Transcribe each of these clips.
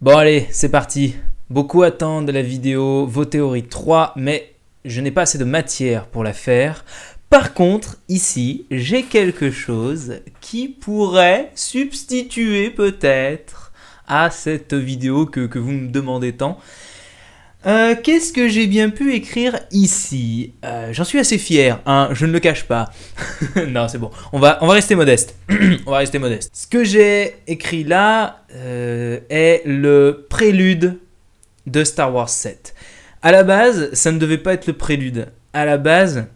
Bon allez, c'est parti. Beaucoup attendent la vidéo vos théories 3, mais je n'ai pas assez de matière pour la faire. Par contre, ici, j'ai quelque chose qui pourrait substituer peut-être à cette vidéo que, que vous me demandez tant. Euh, qu'est-ce que j'ai bien pu écrire ici euh, J'en suis assez fier, hein, je ne le cache pas. non, c'est bon, on va, rester modeste. on va rester modeste. Ce que j'ai écrit là euh, est le prélude de Star Wars 7. À la base, ça ne devait pas être le prélude. À la base,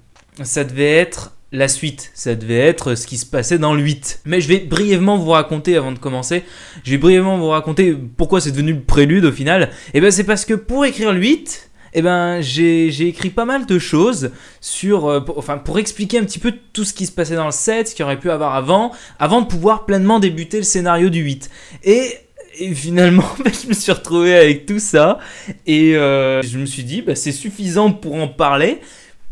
ça devait être la suite, ça devait être ce qui se passait dans le 8. Mais je vais brièvement vous raconter avant de commencer, je vais brièvement vous raconter pourquoi c'est devenu le prélude au final. Et eh bien c'est parce que pour écrire le 8, eh ben, j'ai écrit pas mal de choses sur, euh, pour, enfin, pour expliquer un petit peu tout ce qui se passait dans le 7, ce qu'il aurait pu avoir avant, avant de pouvoir pleinement débuter le scénario du 8. Et finalement, ben, je me suis retrouvé avec tout ça. Et euh, je me suis dit, ben, c'est suffisant pour en parler.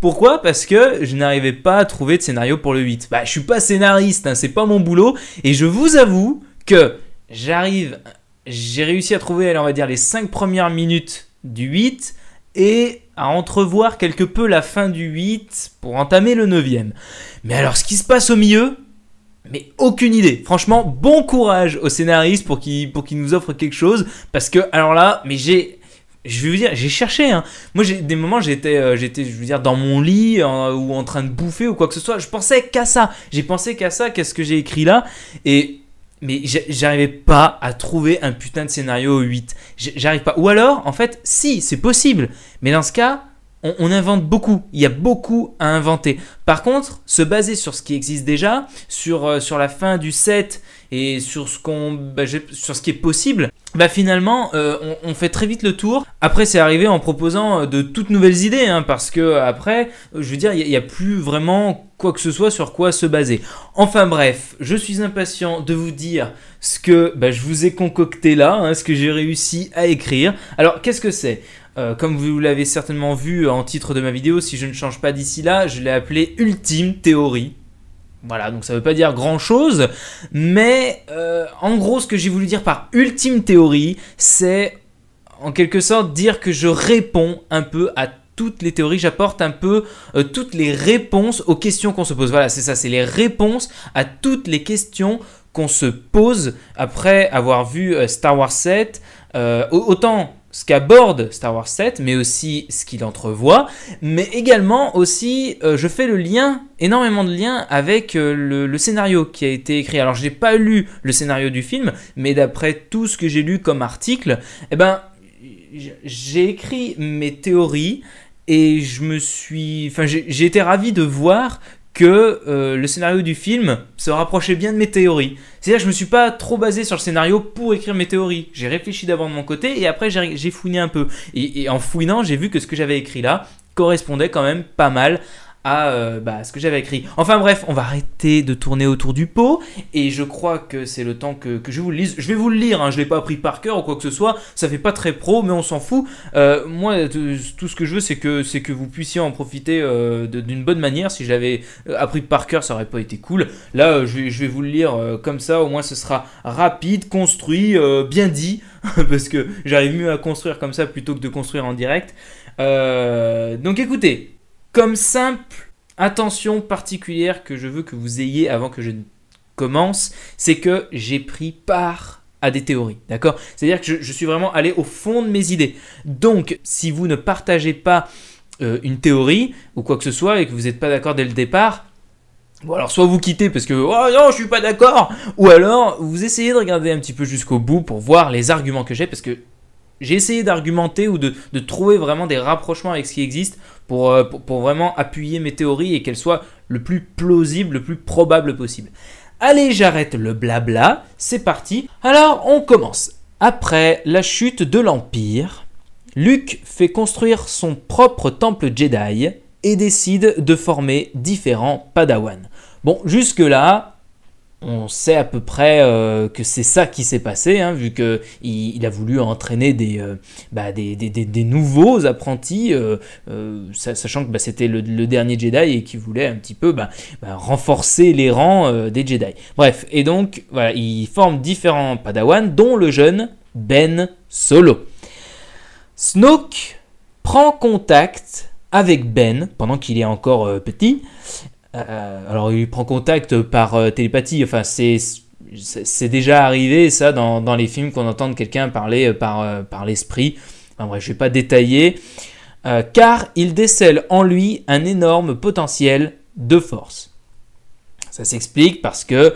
Pourquoi Parce que je n'arrivais pas à trouver de scénario pour le 8. Bah, je suis pas scénariste, hein, c'est pas mon boulot. Et je vous avoue que j'arrive, j'ai réussi à trouver, on va dire, les 5 premières minutes du 8 et à entrevoir quelque peu la fin du 8 pour entamer le 9e. Mais alors, ce qui se passe au milieu, mais aucune idée. Franchement, bon courage aux scénaristes pour qu'il pour qu'il nous offre quelque chose. Parce que, alors là, mais j'ai je vais vous dire, j'ai cherché. Hein. Moi, j'ai des moments, j'étais, euh, j'étais, je veux dire, dans mon lit ou en train de bouffer ou quoi que ce soit. Je pensais qu'à ça. J'ai pensé qu'à ça. Qu'est-ce que j'ai écrit là Et mais j'arrivais pas à trouver un putain de scénario 8. J'arrive pas. Ou alors, en fait, si, c'est possible. Mais dans ce cas, on, invente beaucoup. Il y a beaucoup à inventer. Par contre, se baser sur ce qui existe déjà, sur, euh, sur la fin du set et sur ce, qu'on, bah, sur ce qui est possible, bah finalement euh, on, fait très vite le tour. Après c'est arrivé en proposant euh, de toutes nouvelles idées hein, parce que euh, après je veux dire il n'y a, plus vraiment quoi que ce soit sur quoi se baser. Enfin bref, je suis impatient de vous dire ce que bah, je vous ai concocté là, hein, ce que j'ai réussi à écrire. Alors qu'est-ce que c'est comme vous l'avez certainement vu en titre de ma vidéo, si je ne change pas d'ici là, je l'ai appelé Ultime Théorie voilà, donc ça ne veut pas dire grand chose, mais euh, en gros, ce que j'ai voulu dire par ultime théorie, c'est en quelque sorte dire que je réponds un peu à toutes les théories, j'apporte un peu euh, toutes les réponses aux questions qu'on se pose. Voilà, c'est ça, c'est les réponses à toutes les questions qu'on se pose après avoir vu euh, Star Wars 7. autant ce qu'aborde Star Wars 7, mais aussi ce qu'il entrevoit, mais également aussi euh, je fais le lien, énormément de liens avec euh, le, scénario qui a été écrit. Alors je n'ai pas lu le scénario du film, mais d'après tout ce que j'ai lu comme article, eh ben j'ai écrit mes théories et je me suis, enfin j'ai été ravi de voir que euh, le scénario du film se rapprochait bien de mes théories. C'est-à-dire que je me suis pas trop basé sur le scénario pour écrire mes théories. J'ai réfléchi d'abord de mon côté et après j'ai fouiné un peu. Et, et en fouinant, j'ai vu que ce que j'avais écrit là correspondait quand même pas mal à euh, bah, ce que j'avais écrit. Enfin bref, on va arrêter de tourner autour du pot et je crois que c'est le temps que, je vous le lise. Je vais vous le lire, hein, je ne l'ai pas appris par cœur ou quoi que ce soit, ça fait pas très pro mais on s'en fout. Euh, moi, tout ce que je veux c'est que, que vous puissiez en profiter euh, d'une bonne manière. Si je l'avais appris par cœur, ça aurait pas été cool. Là, je je, vais, vous le lire comme ça, au moins ce sera rapide, construit, bien dit, parce que j'arrive mieux à construire comme ça plutôt que de construire en direct. donc écoutez, comme simple attention particulière que je veux que vous ayez avant que je commence, c'est que j'ai pris part à des théories, d'accord C'est-à-dire que je, suis vraiment allé au fond de mes idées. Donc, si vous ne partagez pas euh, une théorie ou quoi que ce soit et que vous n'êtes pas d'accord dès le départ, alors soit vous quittez parce que oh non je suis pas d'accord ou alors vous essayez de regarder un petit peu jusqu'au bout pour voir les arguments que j'ai parce que j'ai essayé d'argumenter ou de, trouver vraiment des rapprochements avec ce qui existe euh, pour, pour, vraiment appuyer mes théories et qu'elles soient le plus plausible, le plus probable possible. Allez, j'arrête le blabla, c'est parti. Alors, on commence. Après la chute de l'Empire, Luke fait construire son propre temple Jedi et décide de former différents Padawan. Bon, jusque-là, on sait à peu près euh, que c'est ça qui s'est passé, hein, vu qu'il il a voulu entraîner des, euh, bah, des, nouveaux apprentis, euh, sachant que bah, c'était le, dernier Jedi et qu'il voulait un petit peu bah, renforcer les rangs des Jedi. Bref, et donc voilà, il forme différents Padawan, dont le jeune Ben Solo. Snoke prend contact avec Ben pendant qu'il est encore petit euh, alors il prend contact par euh, télépathie, enfin c'est déjà arrivé ça dans, dans les films qu'on entend quelqu'un parler euh, par, par l'esprit. Enfin bref, je vais pas détailler. car il décèle en lui un énorme potentiel de force. Ça s'explique parce que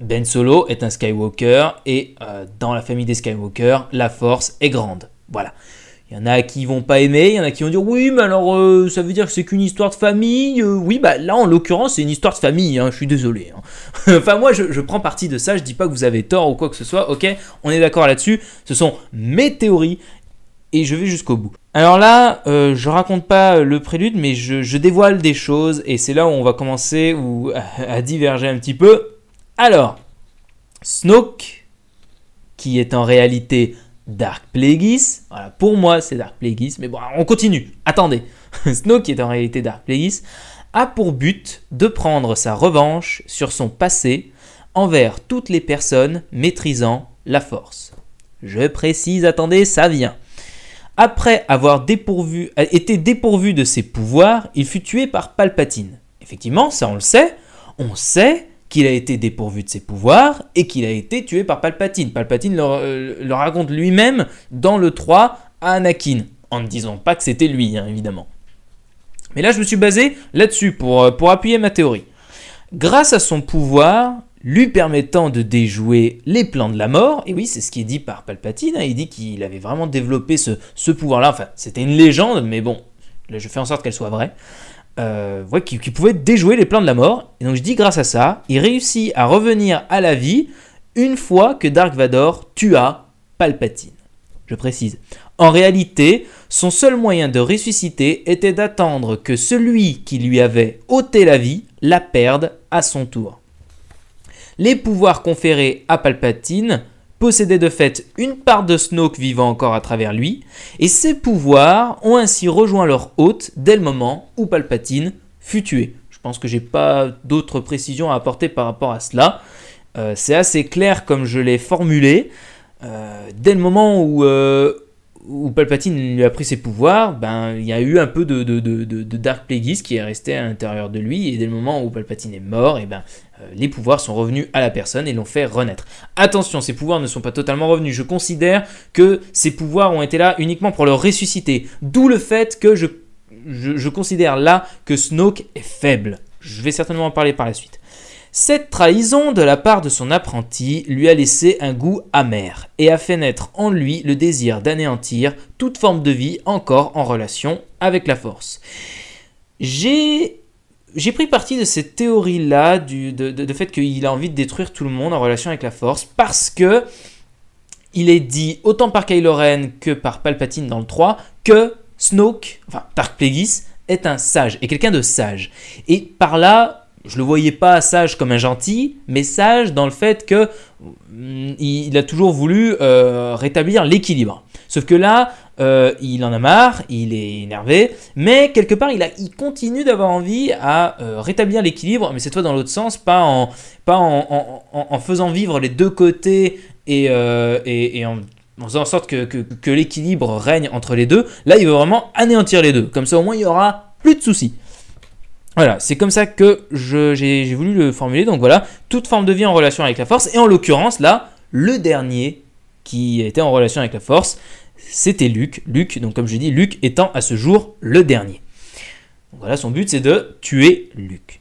ben Solo est un Skywalker et dans la famille des Skywalker, la force est grande. Voilà. Il y en a qui vont pas aimer, il y en a qui vont dire oui, mais alors euh, ça veut dire que c'est qu'une histoire de famille. Euh, oui, bah là en l'occurrence c'est une histoire de famille. Hein, je suis désolé. Hein. enfin moi je, prends partie de ça. Je dis pas que vous avez tort ou quoi que ce soit. Ok, on est d'accord là-dessus. Ce sont mes théories et je vais jusqu'au bout. Alors là, euh, je raconte pas le prélude, mais je, dévoile des choses et c'est là où on va commencer à diverger un petit peu. Alors, Snoke, qui est en réalité Dark Plagueis. pour moi, c'est Dark Plagueis, mais bon, on continue. Attendez. Snow, qui est en réalité Dark Plagueis, a pour but de prendre sa revanche sur son passé envers toutes les personnes maîtrisant la force. Je précise, attendez, ça vient. Après avoir été dépourvu de ses pouvoirs, il fut tué par Palpatine. Effectivement, ça on le sait. On sait qu'il a été dépourvu de ses pouvoirs et qu'il a été tué par Palpatine. Palpatine le, euh, raconte lui-même dans le 3 à Anakin, en ne disant pas que c'était lui, hein, évidemment. Mais là, je me suis basé là-dessus pour, euh, pour appuyer ma théorie. Grâce à son pouvoir, lui permettant de déjouer les plans de la mort. Et oui, c'est ce qui est dit par Palpatine. Hein, il dit qu'il avait vraiment développé ce, ce pouvoir-là. Enfin, c'était une légende, mais bon, là, je fais en sorte qu'elle soit vraie. Euh, qui, qui, pouvait déjouer les plans de la mort. Et donc je dis grâce à ça, il réussit à revenir à la vie une fois que Dark Vador tua Palpatine. Je précise. En réalité, son seul moyen de ressusciter était d'attendre que celui qui lui avait ôté la vie la perde à son tour. Les pouvoirs conférés à Palpatine possédait de fait une part de Snoke vivant encore à travers lui, et ses pouvoirs ont ainsi rejoint leur hôte dès le moment où Palpatine fut tué. Je pense que j'ai pas d'autres précisions à apporter par rapport à cela. Euh, c'est assez clair comme je l'ai formulé. Euh, dès le moment euh, où, Palpatine lui a pris ses pouvoirs, ben, il y a eu un peu de, de, de, de Dark Plagueis qui est resté à l'intérieur de lui. Et dès le moment où Palpatine est mort, et ben, euh, les pouvoirs sont revenus à la personne et l'ont fait renaître. Attention, ces pouvoirs ne sont pas totalement revenus. Je considère que ces pouvoirs ont été là uniquement pour le ressusciter. D'où le fait que je, considère là que Snoke est faible. Je vais certainement en parler par la suite. Cette trahison de la part de son apprenti lui a laissé un goût amer et a fait naître en lui le désir d'anéantir toute forme de vie encore en relation avec la force. J'ai j'ai pris parti de cette théorie-là, du de, fait qu'il a envie de détruire tout le monde en relation avec la force, parce que il est dit autant par Kylo Ren que par Palpatine dans le 3 que Snoke, enfin Dark Plagueis, est un sage, et quelqu'un de sage. Et par là, je le voyais pas sage comme un gentil, mais sage dans le fait que mm, il a toujours voulu euh, rétablir l'équilibre. Sauf que là, euh, il en a marre, il est énervé, mais quelque part, il, a, continue d'avoir envie à euh, rétablir l'équilibre, mais cette fois dans l'autre sens, pas, en, faisant vivre les deux côtés et, en faisant en sorte que, que l'équilibre règne entre les deux. Là, il veut vraiment anéantir les deux. Comme ça, au moins, il y aura plus de soucis. Voilà, c'est comme ça que j'ai voulu le formuler. Donc voilà, toute forme de vie en relation avec la force. Et en l'occurrence, là, le dernier qui était en relation avec la force, c'était Luc. Luc, donc comme je dis, Luc étant à ce jour le dernier. Donc voilà, son but c'est de tuer Luc.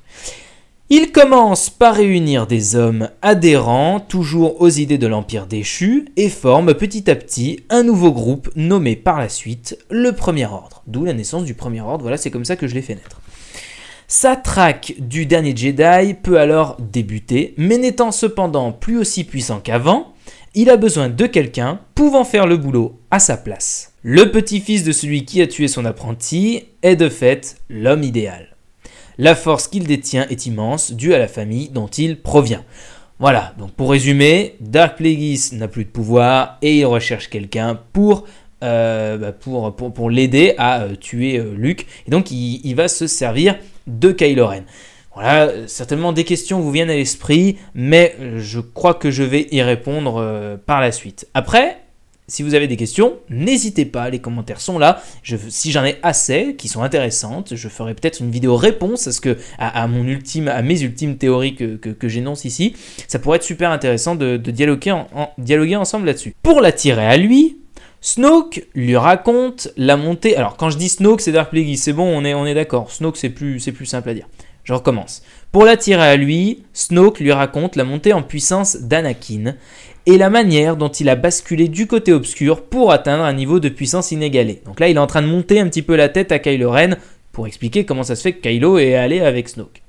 Il commence par réunir des hommes adhérents, toujours aux idées de l'Empire déchu, et forme petit à petit un nouveau groupe nommé par la suite le Premier Ordre. D'où la naissance du Premier Ordre, voilà, c'est comme ça que je l'ai fait naître. Sa traque du dernier Jedi peut alors débuter, mais n'étant cependant plus aussi puissant qu'avant, il a besoin de quelqu'un pouvant faire le boulot à sa place. Le petit-fils de celui qui a tué son apprenti est de fait l'homme idéal. La force qu'il détient est immense due à la famille dont il provient. Voilà, donc pour résumer, Dark Plagueis n'a plus de pouvoir et il recherche quelqu'un pour, euh, bah, l'aider à euh, tuer euh, Luke. Et donc il va se servir de Kylo Ren. Voilà, certainement des questions vous viennent à l'esprit, mais euh, je crois que je vais y répondre euh, par la suite. Après, si vous avez des questions, n'hésitez pas, les commentaires sont là. si j'en ai assez, qui sont intéressantes, je ferai peut-être une vidéo réponse à, ce que, à, mon ultime, à mes ultimes théories que, que, j'énonce ici. Ça pourrait être super intéressant de, dialoguer, dialoguer ensemble là-dessus. Pour l'attirer à lui, Snoke lui raconte la montée. Alors, quand je dis Snoke, c'est Dark Plagueis, c'est bon, on est, on est d'accord. Snoke, c'est plus, plus simple à dire. Je recommence. Pour l'attirer à lui, Snoke lui raconte la montée en puissance d'Anakin et la manière dont il a basculé du côté obscur pour atteindre un niveau de puissance inégalé. Donc là, il est en train de monter un petit peu la tête à Kylo Ren pour expliquer comment ça se fait que Kylo est allé avec Snoke.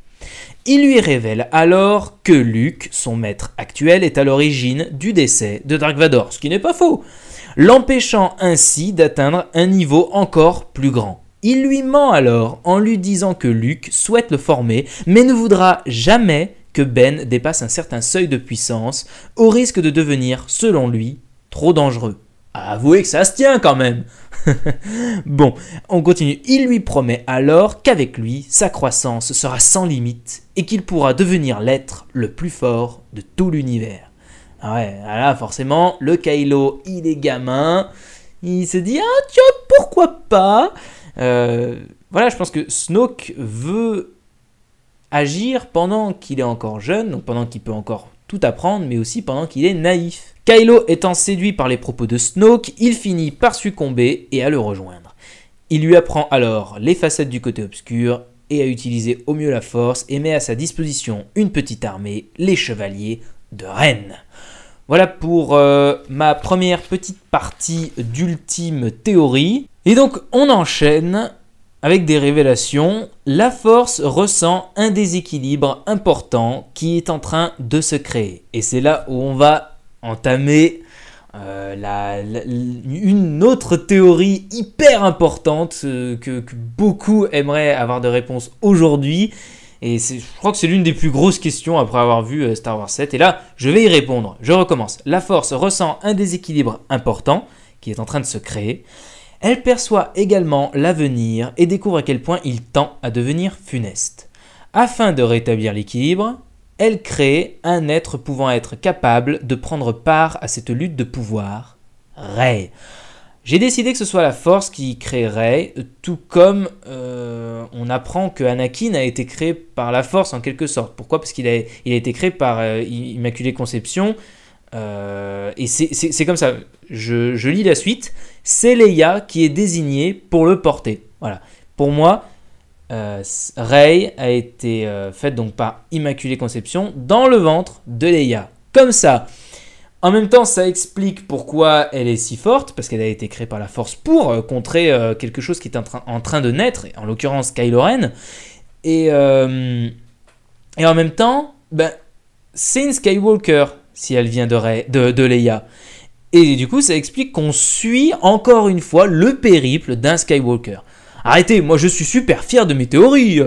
Il lui révèle alors que Luke, son maître actuel, est à l'origine du décès de Dark Vador, ce qui n'est pas faux l'empêchant ainsi d'atteindre un niveau encore plus grand. Il lui ment alors en lui disant que Luke souhaite le former, mais ne voudra jamais que Ben dépasse un certain seuil de puissance, au risque de devenir, selon lui, trop dangereux. Avouez que ça se tient quand même. bon, on continue. Il lui promet alors qu'avec lui, sa croissance sera sans limite et qu'il pourra devenir l'être le plus fort de tout l'univers. Ah ouais, ah là forcément, le Kylo, il est gamin, il se dit ah tiens pourquoi pas. Euh, voilà, je pense que Snoke veut agir pendant qu'il est encore jeune, donc pendant qu'il peut encore tout apprendre, mais aussi pendant qu'il est naïf. Kylo étant séduit par les propos de Snoke, il finit par succomber et à le rejoindre. Il lui apprend alors les facettes du côté obscur et à utiliser au mieux la force et met à sa disposition une petite armée, les chevaliers de Rennes. Voilà pour euh, ma première petite partie d'ultime théorie. Et donc on enchaîne avec des révélations. La force ressent un déséquilibre important qui est en train de se créer. Et c'est là où on va entamer euh, une autre théorie hyper importante euh, que, beaucoup aimeraient avoir de réponse aujourd'hui et je crois que c'est l'une des plus grosses questions après avoir vu euh, Star Wars 7. Et là, je vais y répondre. Je recommence. La Force ressent un déséquilibre important qui est en train de se créer. Elle perçoit également l'avenir et découvre à quel point il tend à devenir funeste. Afin de rétablir l'équilibre, elle crée un être pouvant être capable de prendre part à cette lutte de pouvoir, Rey. J'ai décidé que ce soit la force qui crée Rey, tout comme euh, on apprend que Anakin a été créé par la force en quelque sorte. Pourquoi Parce qu'il a, été créé par euh, Immaculée Conception. Euh, et c'est comme ça. Je, lis la suite. C'est Leia qui est désignée pour le porter. Voilà. Pour moi, Rey a été faite donc par Immaculée Conception dans le ventre de Leia. Comme ça. En même temps, ça explique pourquoi elle est si forte, parce qu'elle a été créée par la force pour euh, contrer euh, quelque chose qui est en, train de naître, en l'occurrence Kylo Ren. Et, euh, en même temps, c'est ben, une Skywalker si elle vient de, de, de Leia. Et du coup, ça explique qu'on suit encore une fois le périple d'un Skywalker. Arrêtez, moi je suis super fier de mes théories.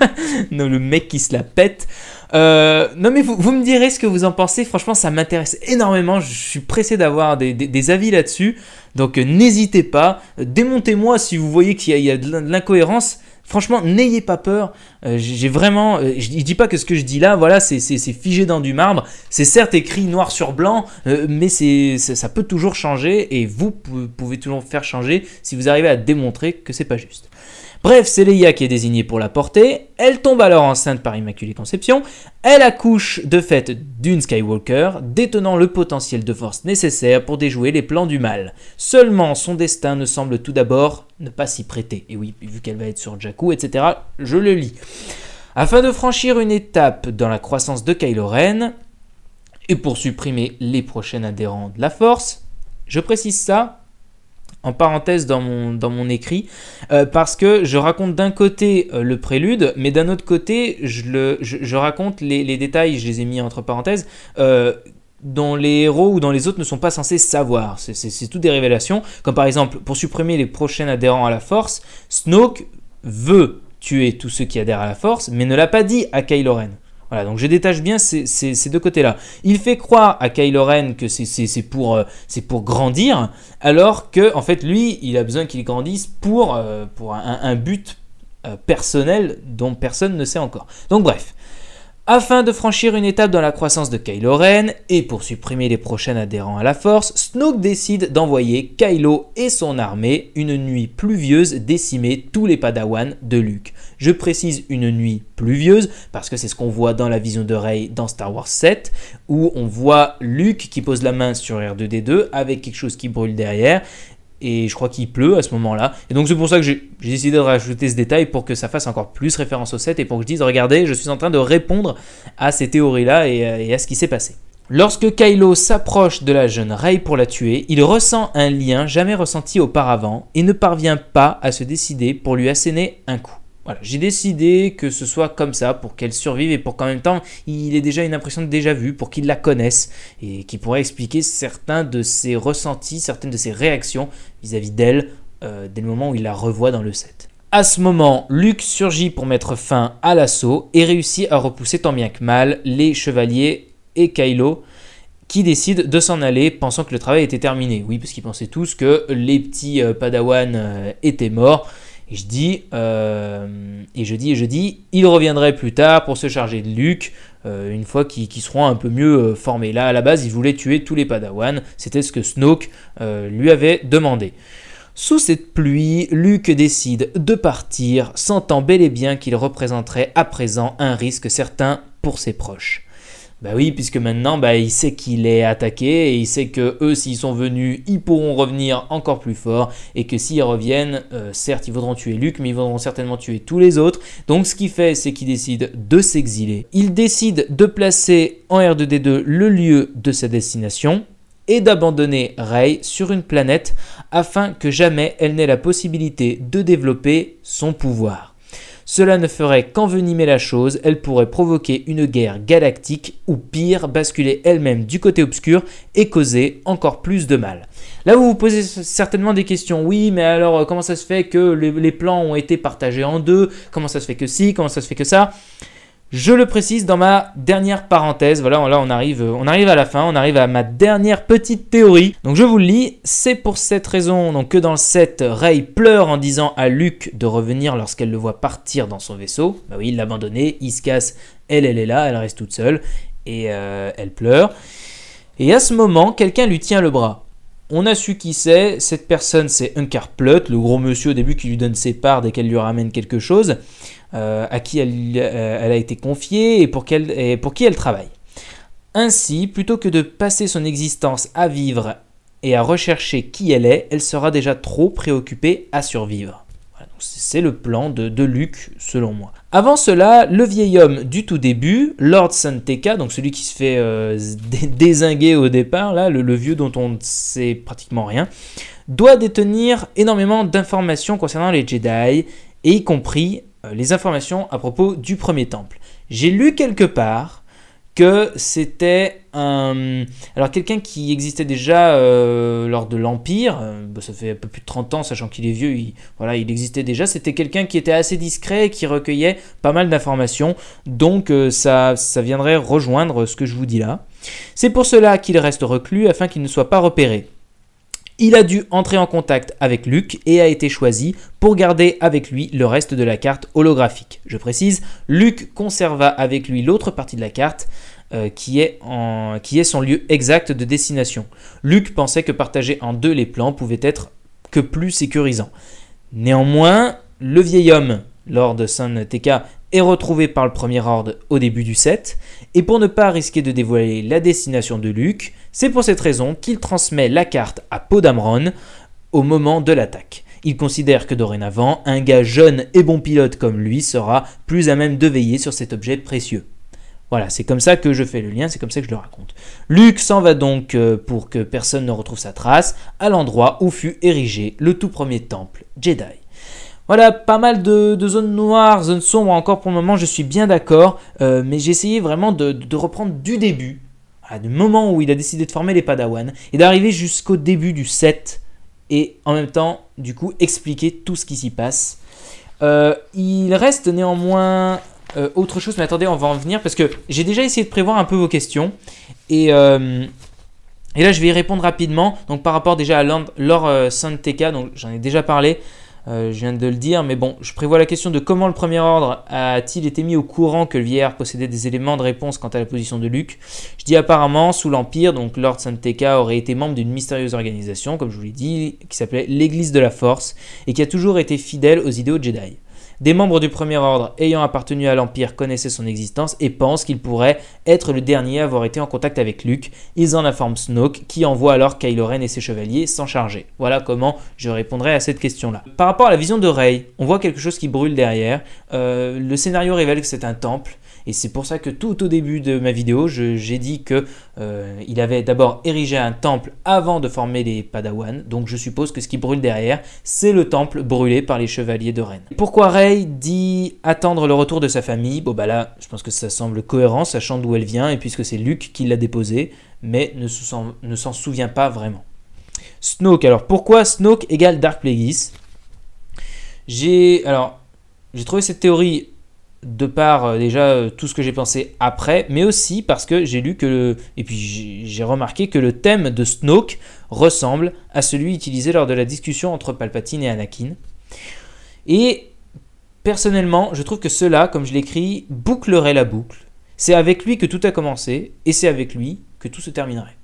non, le mec qui se la pète. Euh, non mais vous, vous, me direz ce que vous en pensez, franchement ça m'intéresse énormément, je suis pressé d'avoir des, avis là-dessus, donc euh, n'hésitez pas, démontez-moi si vous voyez qu'il y, a de l'incohérence, franchement n'ayez pas peur, euh, j'ai vraiment, euh, je, ne dis pas que ce que je dis là, voilà c'est figé dans du marbre, c'est certes écrit noir sur blanc, mais c'est ça peut toujours changer et vous pouvez toujours faire changer si vous arrivez à démontrer que c'est pas juste. Bref, c'est Leia qui est désignée pour la porter, elle tombe alors enceinte par Immaculée Conception, elle accouche de fait d'une Skywalker, détenant le potentiel de force nécessaire pour déjouer les plans du mal. Seulement, son destin ne semble tout d'abord ne pas s'y prêter. Et oui, vu qu'elle va être sur Jakku, etc., je le lis. Afin de franchir une étape dans la croissance de Kylo Ren, et pour supprimer les prochains adhérents de la force, je précise ça en parenthèse dans mon, dans mon écrit, euh, parce que je raconte d'un côté euh, le prélude, mais d'un autre côté, je, le, je, raconte les, détails, je les ai mis entre parenthèses, euh, dont les héros ou dans les autres ne sont pas censés savoir. C'est tout des révélations, comme par exemple, pour supprimer les prochains adhérents à la force, Snoke veut tuer tous ceux qui adhèrent à la force, mais ne l'a pas dit à Kylo Ren. Voilà, donc je détache bien ces, deux côtés-là. Il fait croire à Kylo Ren que euh, c'est pour, grandir, alors que en fait lui, il a besoin qu'il grandisse pour, euh, un but euh, personnel dont personne ne sait encore. Donc bref, afin de franchir une étape dans la croissance de Kylo Ren et pour supprimer les prochains adhérents à la Force, Snoke décide d'envoyer Kylo et son armée une nuit pluvieuse décimer tous les Padawans de Luke. Je précise une nuit pluvieuse parce que c'est ce qu'on voit dans la vision d'oreille dans Star Wars 7 où on voit Luke qui pose la main sur R2D2 avec quelque chose qui brûle derrière et je crois qu'il pleut à ce moment-là. Et donc c'est pour ça que j'ai décidé de rajouter ce détail pour que ça fasse encore plus référence au set et pour que je dise regardez, je suis en train de répondre à ces théories-là et, euh, et, à ce qui s'est passé. Lorsque Kylo s'approche de la jeune Rey pour la tuer, il ressent un lien jamais ressenti auparavant et ne parvient pas à se décider pour lui asséner un coup j'ai décidé que ce soit comme ça pour qu'elle survive et pour qu'en même temps il ait déjà une impression de déjà vu, pour qu'il la connaisse et qui pourrait expliquer certains de ses ressentis, certaines de ses réactions vis-à-vis d'elle euh, dès le moment où il la revoit dans le set. À ce moment, Luke surgit pour mettre fin à l'assaut et réussit à repousser tant bien que mal les chevaliers et Kylo qui décident de s'en aller pensant que le travail était terminé. Oui, parce qu'ils pensaient tous que les petits euh, Padawan euh, étaient morts et je dis, euh, et je dis, et je dis, il reviendrait plus tard pour se charger de Luke, euh, une fois qu'ils seront un peu mieux euh, formés. Là, à la base, il voulait tuer tous les Padawan, c'était ce que Snoke lui avait demandé. Sous cette pluie, Luke décide de partir, sentant bel et bien qu'il représenterait à présent un risque certain pour ses proches. Bah oui, puisque maintenant, bah, il sait qu'il est attaqué et il sait que eux, s'ils sont venus, ils pourront revenir encore plus fort et que s'ils reviennent, euh, certes, ils voudront tuer Luke, mais ils voudront certainement tuer tous les autres. Donc, ce qu'il fait, c'est qu'il décide de s'exiler. Il décide de placer en R2D2 le lieu de sa destination et d'abandonner Rey sur une planète afin que jamais elle n'ait la possibilité de développer son pouvoir. Cela ne ferait qu'envenimer la chose, elle pourrait provoquer une guerre galactique ou pire, basculer elle-même du côté obscur et causer encore plus de mal. Là, vous vous posez certainement des questions. Oui, mais alors euh, comment ça se fait que les plans ont été partagés en deux Comment ça se fait que si Comment ça se fait que ça je le précise dans ma dernière parenthèse. Voilà, là on arrive, on arrive à la fin, on arrive à ma dernière petite théorie. Donc je vous le lis, c'est pour cette raison donc, que dans le 7, Ray pleure en disant à Luke de revenir lorsqu'elle le voit partir dans son vaisseau. Bah oui, il l'a abandonné, il se casse, elle, elle est là, elle reste toute seule et euh, elle pleure. Et à ce moment, quelqu'un lui tient le bras. On a su qui c'est, cette personne c'est Unkar Plutt, le gros monsieur au début qui lui donne ses parts dès qu'elle lui ramène quelque chose. Euh, à qui euh, elle, a été confiée et pour, qui elle travaille. Ainsi, plutôt que de passer son existence à vivre et à rechercher qui elle est, elle sera déjà trop préoccupée à survivre. C'est le plan de, de, Luc, selon moi. Avant cela, le vieil homme du tout début, Lord Santeka, donc celui qui se fait euh, désinguer au départ, là, le, vieux dont on ne sait pratiquement rien, doit détenir énormément d'informations concernant les Jedi, et y compris euh, les informations à propos du premier temple. J'ai lu quelque part que c'était un... Alors quelqu'un qui existait déjà euh, lors de l'Empire, euh, bah, ça fait un peu plus de 30 ans, sachant qu'il est vieux, il, voilà, il existait déjà, c'était quelqu'un qui était assez discret et qui recueillait pas mal d'informations, donc ça, ça viendrait rejoindre ce que je vous dis là. C'est pour cela qu'il reste reclus afin qu'il ne soit pas repéré. Il a dû entrer en contact avec Luc et a été choisi pour garder avec lui le reste de la carte holographique. Je précise, Luc conserva avec lui l'autre partie de la carte euh, qui, est son lieu exact de destination. Luc pensait que partager en deux les plans pouvait être que plus sécurisant. Néanmoins, le vieil homme, Lord Sun Teka est retrouvé par le premier ordre au début du set, et pour ne pas risquer de dévoiler la destination de Luke, c'est pour cette raison qu'il transmet la carte à Podamron au moment de l'attaque. Il considère que dorénavant, un gars jeune et bon pilote comme lui sera plus à même de veiller sur cet objet précieux. Voilà, c'est comme ça que je fais le lien, c'est comme ça que je le raconte. Luke s'en va donc euh, pour que personne ne retrouve sa trace à l'endroit où fut érigé le tout premier temple Jedi. Voilà, pas mal de, zones noires, zones sombres encore pour le moment, je suis bien d'accord, euh, mais j'ai essayé vraiment de, reprendre du début, du moment où il a décidé de former les Padawan, et d'arriver jusqu'au début du set, et en même temps, du coup, expliquer tout ce qui s'y passe. Euh, il reste néanmoins euh, autre chose, mais attendez, on va en venir, parce que j'ai déjà essayé de prévoir un peu vos questions, et... Et là, je vais y répondre rapidement. Donc, par rapport déjà à Lord, Santeca, donc j'en ai déjà parlé. Euh, je viens de le dire, mais bon, je prévois la question de comment le premier ordre a-t-il été mis au courant que le vieillard possédait des éléments de réponse quant à la position de Luke. Je dis apparemment, sous l'Empire, donc Lord Santeca aurait été membre d'une mystérieuse organisation, comme je vous l'ai dit, qui s'appelait l'Église de la Force, et qui a toujours été fidèle aux idéaux Jedi. Des membres du Premier Ordre ayant appartenu à l'Empire connaissaient son existence et pensent qu'il pourrait être le dernier à avoir été en contact avec Luke. Ils en informent Snoke, qui envoie alors Kylo Ren et ses chevaliers s'en charger. Voilà comment je répondrai à cette question-là. Par rapport à la vision de Rey, on voit quelque chose qui brûle derrière. Euh, le scénario révèle que c'est un temple. Et c'est pour ça que tout au début de ma vidéo, j'ai dit que euh, il avait d'abord érigé un temple avant de former les Padawan. Donc je suppose que ce qui brûle derrière, c'est le temple brûlé par les chevaliers de Rennes. Pourquoi Rey dit attendre le retour de sa famille Bon bah là, je pense que ça semble cohérent, sachant d'où elle vient et puisque c'est Luke qui l'a déposé, mais ne s'en souvient pas vraiment. Snoke, alors pourquoi Snoke égale Dark Plagueis J'ai alors j'ai trouvé cette théorie de par euh, déjà euh, tout ce que j'ai pensé après, mais aussi parce que j'ai lu que, le, et puis j'ai remarqué que le thème de Snoke ressemble à celui utilisé lors de la discussion entre Palpatine et Anakin. Et personnellement, je trouve que cela, comme je l'écris, bouclerait la boucle. C'est avec lui que tout a commencé, et c'est avec lui que tout se terminerait.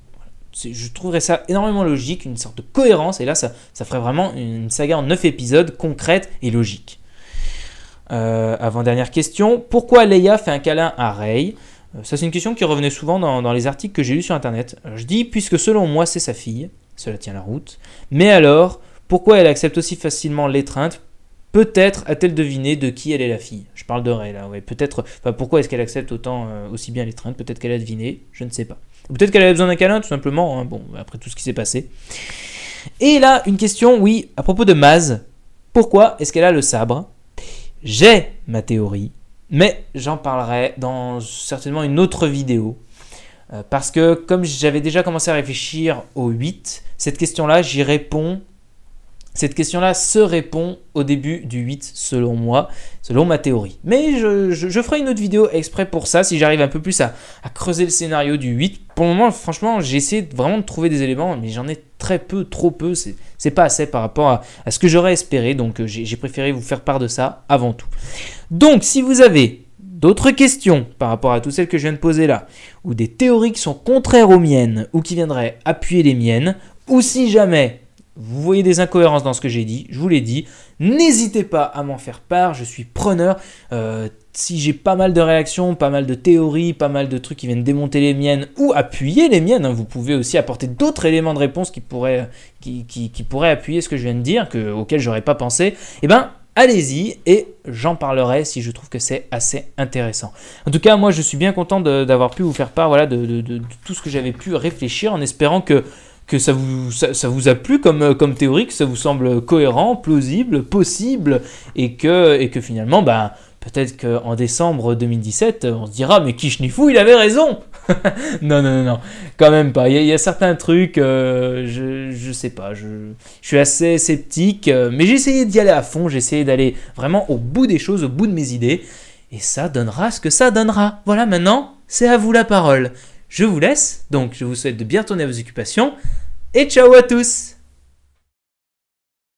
Je trouverais ça énormément logique, une sorte de cohérence, et là, ça, ça ferait vraiment une saga en 9 épisodes concrète et logique. Euh, avant-dernière question. Pourquoi Leia fait un câlin à Rey euh, Ça, c'est une question qui revenait souvent dans, les articles que j'ai lus sur Internet. Je dis, puisque selon moi, c'est sa fille. Cela tient la route. Mais alors, pourquoi elle accepte aussi facilement l'étreinte Peut-être a-t-elle deviné de qui elle est la fille. Je parle de Rey, là, ouais. Peut-être. Enfin, pourquoi est-ce qu'elle accepte autant, euh, aussi bien l'étreinte Peut-être qu'elle a deviné, je ne sais pas. Peut-être qu'elle avait besoin d'un câlin, tout simplement. Hein. Bon, après tout ce qui s'est passé. Et là, une question, oui, à propos de Maz. Pourquoi est-ce qu'elle a le sabre j'ai ma théorie, mais j'en parlerai dans certainement une autre vidéo. Euh, parce que comme j'avais déjà commencé à réfléchir au 8, cette question-là, j'y réponds. Cette question-là se répond au début du 8 selon moi, selon ma théorie. Mais je, ferai une autre vidéo exprès pour ça, si j'arrive un peu plus à, à creuser le scénario du 8. Pour le moment, franchement, j'ai essayé vraiment de trouver des éléments, mais j'en ai très peu, trop peu, c'est pas assez par rapport à, ce que j'aurais espéré, donc euh, j'ai préféré vous faire part de ça avant tout. Donc si vous avez d'autres questions par rapport à toutes celles que je viens de poser là, ou des théories qui sont contraires aux miennes, ou qui viendraient appuyer les miennes, ou si jamais vous voyez des incohérences dans ce que j'ai dit, je vous l'ai dit, n'hésitez pas à m'en faire part, je suis preneur. Euh, si j'ai pas mal de réactions, pas mal de théories, pas mal de trucs qui viennent démonter les miennes ou appuyer les miennes, hein, vous pouvez aussi apporter d'autres éléments de réponse qui pourraient, qui, pourraient, appuyer ce que je viens de dire, que, auquel j'aurais pas pensé, eh ben allez-y et j'en parlerai si je trouve que c'est assez intéressant. En tout cas, moi je suis bien content d'avoir pu vous faire part voilà, de, tout ce que j'avais pu réfléchir en espérant que que ça vous, ça, vous a plu comme, euh, comme théorie, que ça vous semble cohérent, plausible, possible, et que, et que finalement, ben... Peut-être qu'en décembre 2017, on se dira, mais Kishnifou, il avait raison Non, non, non, non, quand même pas. Il y, a certains trucs, euh, je, je sais pas, je, suis assez sceptique, euh, mais j'ai essayé d'y aller à fond, j'ai essayé d'aller vraiment au bout des choses, au bout de mes idées, et ça donnera ce que ça donnera. Voilà, maintenant, c'est à vous la parole. Je vous laisse, donc je vous souhaite de bien tourner à vos occupations, et ciao à tous